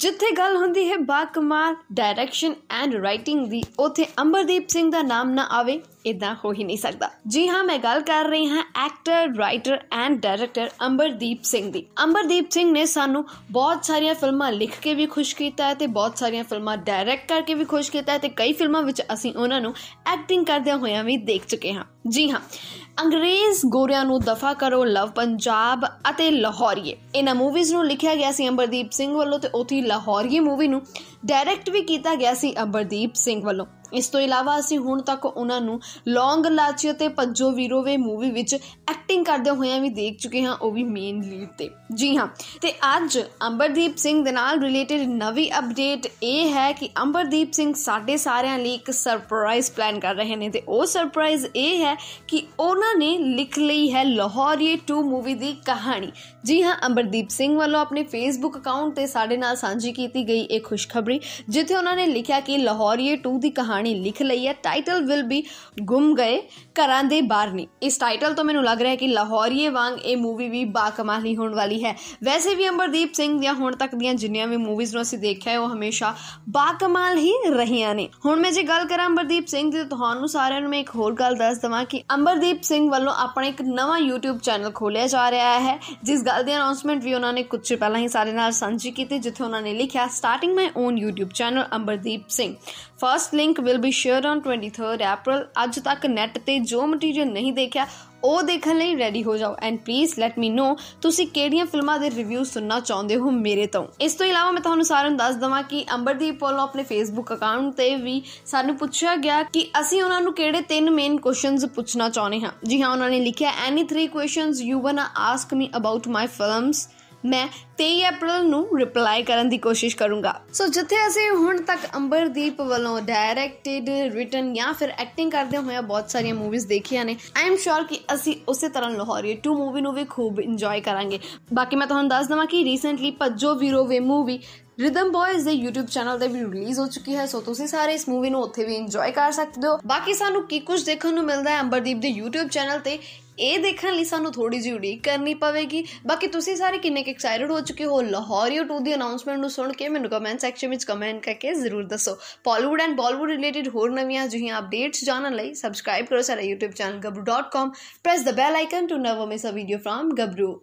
ਜਿੱਥੇ ਗੱਲ ਹੁੰਦੀ ਹੈ ਬਾਕਮਾਲ ਡਾਇਰੈਕਸ਼ਨ ਐਂਡ ਰਾਈਟਿੰਗ ਦੀ ਉਥੇ ਅੰਬਰਦੀਪ ਸਿੰਘ ਦਾ ਨਾਮ ਨਾ ਆਵੇ ਇਦਾਂ ਹੋ ਹੀ ਨਹੀਂ ਸਕਦਾ ਜੀ ਹਾਂ ਮੈਂ ਗੱਲ ਕਰ ਰਹੀ ਹਾਂ actor writer and director Amberdeep Singh ਦੀ ਅੰਬਰਦੀਪ ਸਿੰਘ ਨੇ ਸਾਨੂੰ ਬਹੁਤ ਸਾਰੀਆਂ ਫਿਲਮਾਂ ਲਿਖ ਕੇ ਵੀ ਖੁਸ਼ ਕੀਤਾ ਹੈ ਤੇ ਬਹੁਤ ਸਾਰੀਆਂ ਫਿਲਮਾਂ ਡਾਇਰੈਕਟ ਕਰਕੇ ਵੀ ਖੁਸ਼ ਕੀਤਾ ਹੈ ਤੇ ਕਈ ਫਿਲਮਾਂ ਵਿੱਚ ਅਸੀਂ ਉਹਨਾਂ ਨੂੰ ਐਕਟਿੰਗ ਕਰਦਿਆਂ ਹੋਇਆਂ ਵੀ ਦੇਖ ਚੁੱਕੇ ਹਾਂ ਜੀ ਹਾਂ ਅੰਗਰੇਜ਼ ਗੋਰਿਆਂ ਨੂੰ ਦਫਾ ਕਰੋ ਲਵ ਪੰਜਾਬ ਅਤੇ ਲਾਹੌਰੀਏ ਇਹਨਾਂ ਮੂਵੀਜ਼ ਨੂੰ ਲਿਖਿਆ ਗਿਆ ਸੀ ਅੰਬਰਦੀਪ ਸਿੰਘ ਵੱਲੋਂ ਤੇ ਉਥੇ ਲਾਹੌਰੀ ਮੂਵੀ ਨੂੰ ਡਾਇਰੈਕਟ ਵੀ ਕੀਤਾ ਗਿਆ ਸੀ ਅਬਰਦੀਪ ਸਿੰਘ ਵੱਲੋਂ ਇਸ ਤੋਂ ਇਲਾਵਾ ਅਸੀਂ ਹੁਣ ਤੱਕ ਉਹਨਾਂ ਨੂੰ ਲੌਂਗ ਲਾਚੀ ਅਤੇ ਪੰਜੋ ਵੀਰੋਵੇ ਮੂਵੀ ਵਿੱਚ ਐਕਟਿੰਗ ਕਰਦੇ ਹੋਏ ਵੀ ਦੇਖ ਚੁੱਕੇ ਹਾਂ ਉਹ ਵੀ ਮੇਨ ਲੀਡ ਤੇ ਜੀ ਹਾਂ ਤੇ ਅੱਜ ਅੰਬਰਦੀਪ ਸਿੰਘ ਦੇ ਨਾਲ ਰਿਲੇਟਡ ਨਵੀਂ ਅਪਡੇਟ ਇਹ ਹੈ ਕਿ ਅੰਬਰਦੀਪ ਸਿੰਘ ਸਾਡੇ ਸਾਰਿਆਂ ਲਈ ਇੱਕ ਸਰਪ੍ਰਾਈਜ਼ ਪਲਾਨ ਕਰ ਰਹੇ ਨੇ ਤੇ ਉਹ ਸਰਪ੍ਰਾਈਜ਼ ਇਹ ਹੈ ਕਿ ਉਹਨਾਂ ਨੇ ਲਿਖ ਲਈ ਹੈ ਲਾਹੌਰੀਏ 2 ਮੂਵੀ ਦੀ ਕਹਾਣੀ ਜੀ ਹਾਂ ਅੰਬਰਦੀਪ ਸਿੰਘ ਵੱਲੋਂ ਆਪਣੇ ਫੇਸਬੁੱਕ ਅਕਾਊਂਟ ਤੇ ਸਾਡੇ ਨਾਲ ਸਾਂਝੀ ਕੀਤੀ ਗਈ ਇਹ ਖੁਸ਼ਖਬਰੀ ਜਿੱਥੇ ਉਹਨਾਂ ਨੇ ਲਿਖਿਆ ਕਿ ਲਾਹੌਰੀਏ 2 ਦੀ ਕਹਾਣੀ ਕਹਾਣੀ ਲਿਖ ਲਈ ਹੈ ਟਾਈਟਲ ਵਿਲ ਬੀ ਗੁੰਮ ਗਏ ਘਰਾਂ ਦੇ ਬਾਹਰ ਨਹੀਂ ਇਸ ਟਾਈਟਲ ਤੋਂ ਮੈਨੂੰ ਲੱਗ ਰਿਹਾ ਹੈ ਕਿ ਲਾਹੌਰੀਏ ਵਾਂਗ ਇਹ ਮੂਵੀ ਵੀ ਬਾਕਮਾਲ ਹੀ ਹੋਣ ਵਾਲੀ ਹੈ ਵੈਸੇ ਵੀ ਅੰਬਰਦੀਪ ਸਿੰਘ ਦੀਆਂ ਹੁਣ ਤੱਕ ਦੀਆਂ ਜਿੰਨੀਆਂ ਵੀ ਮੂਵੀਜ਼ ਨੂੰ ਅਸੀਂ ਦੇਖਿਆ ਹੈ ਉਹ ਹਮੇਸ਼ਾ ਬਾਕਮਾਲ ਹੀ ਰਹੀਆਂ ਨੇ ਹੁਣ ਮੈਂ ਜੇ ਗੱਲ ਕਰਾਂ ਅੰਬਰਦੀਪ ਸਿੰਘ ਦੀ ਤੁਹਾਨੂੰ ਸਾਰਿਆਂ ਨੂੰ ਮੈਂ ਇੱਕ ਹੋਰ ਗੱਲ ਦੱਸ ਦਵਾਂ ਕਿ ਅੰਬਰਦੀਪ ਸਿੰਘ ਵੱਲੋਂ ਆਪਣਾ ਇੱਕ ਨਵਾਂ YouTube ਚੈਨਲ ਖੋਲ੍ਹਿਆ ਜਾ ਰਿਹਾ ਹੈ ਜਿਸ ਗੱਲ ਦੀ ਅਨਾਉਂਸਮੈਂਟ ਵੀ ਉਹਨਾਂ ਨੇ ਕੁਝ ਪਹਿਲਾਂ ਹੀ ਸਾਰੇ ਨਾਲ ਸਾਂਝੀ ਕੀਤੀ ਜਿੱਥੇ ਉਹਨਾਂ ਨੇ ਲਿਖਿਆ starting my own YouTube channel Amberdeep Singh first link will be shared on 23rd April ਅੱਜ ਤੱਕ ਨੈਟ ਤੇ ਜੋ ਮਟੀਰੀਅਲ ਨਹੀਂ ਦੇਖਿਆ ਉਹ ਦੇਖਣ ਲਈ ਰੈਡੀ ਹੋ ਜਾਓ and please let me know ਤੁਸੀਂ ਕਿਹੜੀਆਂ ਫਿਲਮਾਂ ਦੇ ਰਿਵਿਊ ਸੁਣਨਾ ਚਾਹੁੰਦੇ ਹੋ ਮੇਰੇ ਤੋਂ ਇਸ ਤੋਂ ਇਲਾਵਾ ਮੈਂ ਤੁਹਾਨੂੰ ਸਾਰਿਆਂ ਨੂੰ ਦੱਸ ਦਵਾਂ ਕਿ ਅੰਬਰਦੀਪ ਵੱਲੋਂ ਆਪਣੇ ਫੇਸਬੁੱਕ ਅਕਾਊਂਟ ਤੇ ਵੀ ਸਾਨੂੰ ਪੁੱਛਿਆ ਗਿਆ ਕਿ ਅਸੀਂ ਉਹਨਾਂ ਨੂੰ ਕਿਹੜੇ ਤਿੰਨ ਮੇਨ ਕੁਐਸਚਨਸ ਪੁੱਛਣਾ ਚਾਹੁੰਦੇ ਹਾਂ ਜੀ ਹਾਂ ਉਹਨਾਂ ਨੇ ਲਿਖਿਆ any 3 questions you want ask me about my films ਮੈਂ 23 ਅਪ੍ਰੈਲ ਨੂੰ ਰਿਪਲਾਈ ਕਰਨ ਦੀ ਕੋਸ਼ਿਸ਼ ਕਰੂੰਗਾ ਸੋ ਜਿੱਥੇ ਅਸੀਂ ਹੁਣ ਤੱਕ ਅੰਬਰਦੀਪ ਵੱਲੋਂ ਡਾਇਰੈਕਟਡ ਰਿਟਨ ਜਾਂ ਫਿਰ ਐਕਟਿੰਗ ਕਰਦੇ ਹੋਏ ਬਹੁਤ ਸਾਰੀਆਂ ਮੂਵੀਜ਼ ਦੇਖੀਆਂ ਨੇ ਆਈ ਐਮ ਸ਼ੋਰ ਕਿ ਅਸੀਂ ਉਸੇ ਤਰ੍ਹਾਂ ਲਾਹੌਰੀ 2 ਮੂਵੀ ਨੂੰ ਵੀ ਖੂਬ ਇੰਜੋਏ ਕਰਾਂਗੇ ਬਾਕੀ ਮੈਂ ਤੁਹਾਨੂੰ ਦੱਸ ਦਵਾਂ ਕਿ ਰੀਸੈਂਟਲੀ ਭੱਜੋ ਵੀਰੋ ਵੇ ਮੂਵੀ ਰਿਦਮ ਬॉयਜ਼ ਦੇ YouTube ਚੈਨਲ ਤੇ ਵੀ ਰਿਲੀਜ਼ ਹੋ ਚੁੱਕੀ ਹੈ ਸੋ ਤੁਸੀਂ ਸਾਰੇ ਇਸ ਮੂਵੀ ਨੂੰ ਉੱਥੇ ਵੀ ਇੰਜੋਏ ਕਰ ਸਕਦੇ ਹੋ ਬਾਕੀ ਸਾਨੂੰ ਕੀ ਕੁਝ ਦੇਖਣ ਨੂੰ ਮਿਲਦਾ ਹੈ ਅੰਬਰਦੀਪ ਦੇ YouTube ਚੈਨਲ ਤੇ ਇਹ ਦੇਖਣ ਲਈ ਸਾਨੂੰ ਥੋੜੀ ਜਿਹੀ ਉਡੀਕ ਕਰਨੀ ਪਵੇਗੀ ਬਾਕੀ ਤੁਸੀਂ ਸਾਰੇ ਕਿੰਨੇ ਕਿ ਐਕਸਾਈਟਡ ਹੋ ਚੁੱਕੇ ਹੋ ਲਾਹੌਰ ਯੂ 2 ਦੀ ਅਨਾਉਂਸਮੈਂਟ ਨੂੰ ਸੁਣ ਕੇ ਮੈਨੂੰ ਕਮੈਂਟ ਸੈਕਸ਼ਨ ਵਿੱਚ ਕਮੈਂਟ ਕਰਕੇ ਜ਼ਰੂਰ ਦੱਸੋ ਪਾਲੀਵੁੱਡ ਐਂਡ ਬਾਲੀਵੁੱਡ ਰਿਲੇਟਡ ਹੋਰ ਨਵੀਆਂ ਜਿਹੀਆਂ ਅਪਡੇਟਸ ਜਾਣਨ ਲਈ ਸਬਸਕ੍ਰਾਈਬ ਕਰੋ ਸਾਡਾ YouTube channel gabru.com press the bell icon to never miss a video from gabru